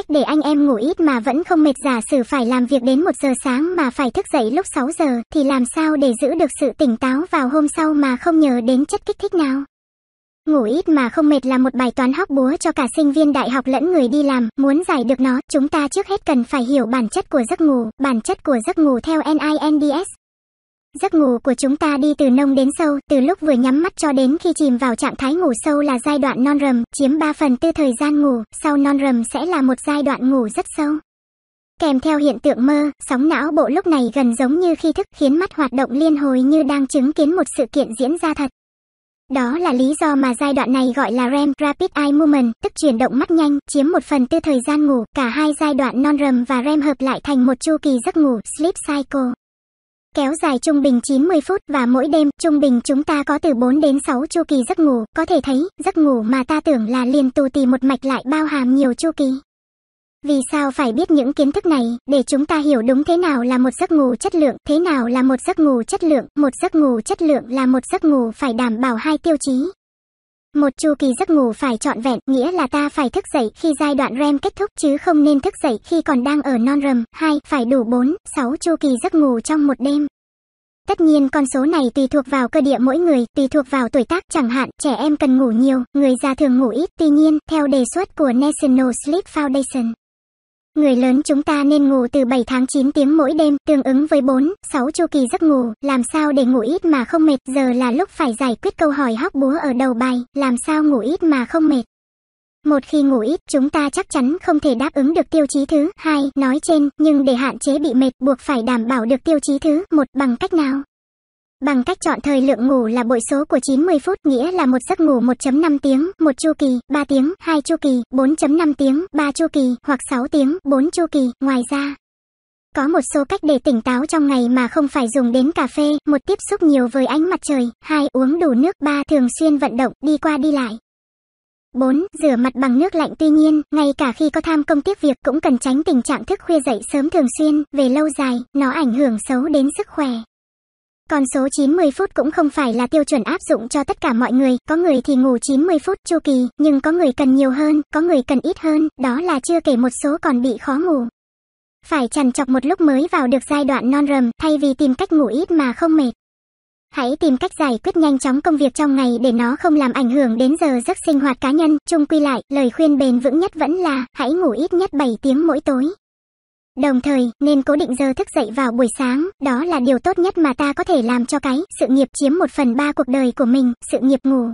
cách để anh em ngủ ít mà vẫn không mệt giả sử phải làm việc đến 1 giờ sáng mà phải thức dậy lúc 6 giờ thì làm sao để giữ được sự tỉnh táo vào hôm sau mà không nhờ đến chất kích thích nào. Ngủ ít mà không mệt là một bài toán hóc búa cho cả sinh viên đại học lẫn người đi làm, muốn giải được nó, chúng ta trước hết cần phải hiểu bản chất của giấc ngủ. Bản chất của giấc ngủ theo NINDS Giấc ngủ của chúng ta đi từ nông đến sâu, từ lúc vừa nhắm mắt cho đến khi chìm vào trạng thái ngủ sâu là giai đoạn non rầm, chiếm 3 phần tư thời gian ngủ, sau non rầm sẽ là một giai đoạn ngủ rất sâu. Kèm theo hiện tượng mơ, sóng não bộ lúc này gần giống như khi thức khiến mắt hoạt động liên hồi như đang chứng kiến một sự kiện diễn ra thật. Đó là lý do mà giai đoạn này gọi là REM, Rapid Eye Movement, tức chuyển động mắt nhanh, chiếm một phần tư thời gian ngủ. Cả hai giai đoạn non REM và REM hợp lại thành một chu kỳ giấc ngủ, Sleep Cycle kéo dài trung bình 90 phút và mỗi đêm trung bình chúng ta có từ 4 đến 6 chu kỳ giấc ngủ, có thể thấy giấc ngủ mà ta tưởng là liền tù tì một mạch lại bao hàm nhiều chu kỳ. Vì sao phải biết những kiến thức này, để chúng ta hiểu đúng thế nào là một giấc ngủ chất lượng, thế nào là một giấc ngủ chất lượng, một giấc ngủ chất lượng là một giấc ngủ phải đảm bảo hai tiêu chí, một chu kỳ giấc ngủ phải trọn vẹn, nghĩa là ta phải thức dậy khi giai đoạn REM kết thúc chứ không nên thức dậy khi còn đang ở non rầm. 2. Phải đủ 4, 6 chu kỳ giấc ngủ trong một đêm. Tất nhiên con số này tùy thuộc vào cơ địa mỗi người, tùy thuộc vào tuổi tác, chẳng hạn trẻ em cần ngủ nhiều, người già thường ngủ ít. Tuy nhiên, theo đề xuất của National Sleep Foundation, Người lớn chúng ta nên ngủ từ 7 tháng 9 tiếng mỗi đêm, tương ứng với 4, 6 chu kỳ giấc ngủ, làm sao để ngủ ít mà không mệt, giờ là lúc phải giải quyết câu hỏi hóc búa ở đầu bài, làm sao ngủ ít mà không mệt. Một khi ngủ ít, chúng ta chắc chắn không thể đáp ứng được tiêu chí thứ hai nói trên, nhưng để hạn chế bị mệt buộc phải đảm bảo được tiêu chí thứ một bằng cách nào? Bằng cách chọn thời lượng ngủ là bội số của 90 phút, nghĩa là một giấc ngủ 1.5 tiếng, một chu kỳ, 3 tiếng, hai chu kỳ, 4.5 tiếng, ba chu kỳ, hoặc 6 tiếng, 4 chu kỳ. Ngoài ra, có một số cách để tỉnh táo trong ngày mà không phải dùng đến cà phê, một tiếp xúc nhiều với ánh mặt trời, hai uống đủ nước, ba thường xuyên vận động, đi qua đi lại. 4. Rửa mặt bằng nước lạnh Tuy nhiên, ngay cả khi có tham công tiếc việc cũng cần tránh tình trạng thức khuya dậy sớm thường xuyên, về lâu dài, nó ảnh hưởng xấu đến sức khỏe. Còn số 90 phút cũng không phải là tiêu chuẩn áp dụng cho tất cả mọi người, có người thì ngủ 90 phút chu kỳ, nhưng có người cần nhiều hơn, có người cần ít hơn, đó là chưa kể một số còn bị khó ngủ. Phải chằn chọc một lúc mới vào được giai đoạn non rầm, thay vì tìm cách ngủ ít mà không mệt. Hãy tìm cách giải quyết nhanh chóng công việc trong ngày để nó không làm ảnh hưởng đến giờ giấc sinh hoạt cá nhân. Chung quy lại, lời khuyên bền vững nhất vẫn là hãy ngủ ít nhất 7 tiếng mỗi tối. Đồng thời, nên cố định giờ thức dậy vào buổi sáng, đó là điều tốt nhất mà ta có thể làm cho cái sự nghiệp chiếm một phần ba cuộc đời của mình, sự nghiệp ngủ